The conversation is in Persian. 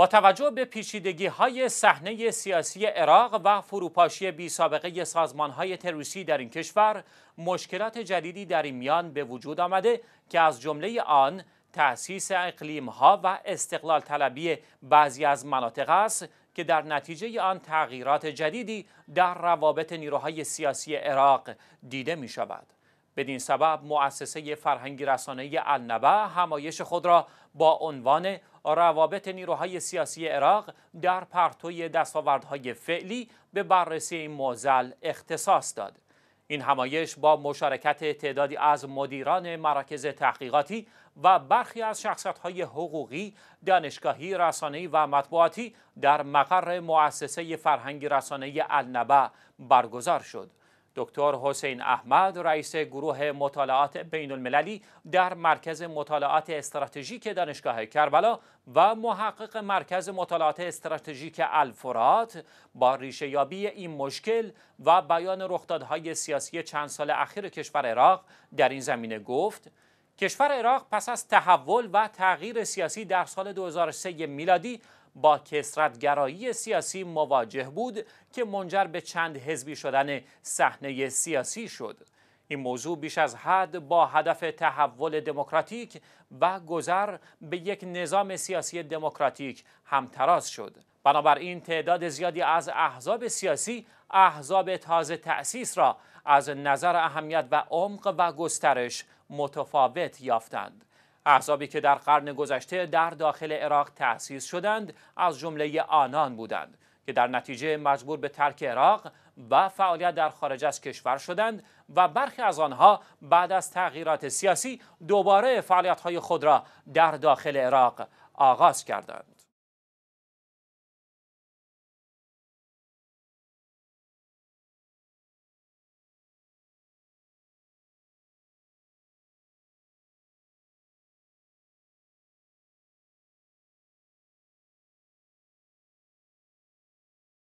با توجه به پیچیدگی های صحنه سیاسی عراق و فروپاشی بی سابقه سازمان های تروریستی در این کشور مشکلات جدیدی در این میان به وجود آمده که از جمله آن تأسیس اقلیم ها و استقلال طلبی بعضی از مناطق است که در نتیجه آن تغییرات جدیدی در روابط نیروهای سیاسی عراق دیده می شود. بدین سبب مؤسسه فرهنگی رسانه النبع همایش خود را با عنوان روابط نیروهای سیاسی عراق در پرتوی دستاوردهای فعلی به بررسی این اختصاص داد این همایش با مشارکت تعدادی از مدیران مراکز تحقیقاتی و برخی از شخصیت‌های حقوقی، دانشگاهی، رسانه‌ای و مطبوعاتی در مقر مؤسسه فرهنگی رسانه النبه برگزار شد. دکتر حسین احمد رئیس گروه مطالعات بین المللی در مرکز مطالعات استراتژیک دانشگاه کربلا و محقق مرکز مطالعات استراتژیک الفرات با ریشه یابی این مشکل و بیان رخدادهای سیاسی چند سال اخیر کشور عراق در این زمینه گفت کشور عراق پس از تحول و تغییر سیاسی در سال 2003 میلادی با کسرتگرایی سیاسی مواجه بود که منجر به چند حزبی شدن صحنه سیاسی شد این موضوع بیش از حد با هدف تحول دموکراتیک و گذر به یک نظام سیاسی دموکراتیک همتراز شد بنابراین تعداد زیادی از احزاب سیاسی احزاب تازه تأسیس را از نظر اهمیت و عمق و گسترش متفاوت یافتند احزابی که در قرن گذشته در داخل عراق تأسیس شدند از جمله آنان بودند که در نتیجه مجبور به ترک عراق و فعالیت در خارج از کشور شدند و برخی از آنها بعد از تغییرات سیاسی دوباره فعالیت‌های خود را در داخل عراق آغاز کردند.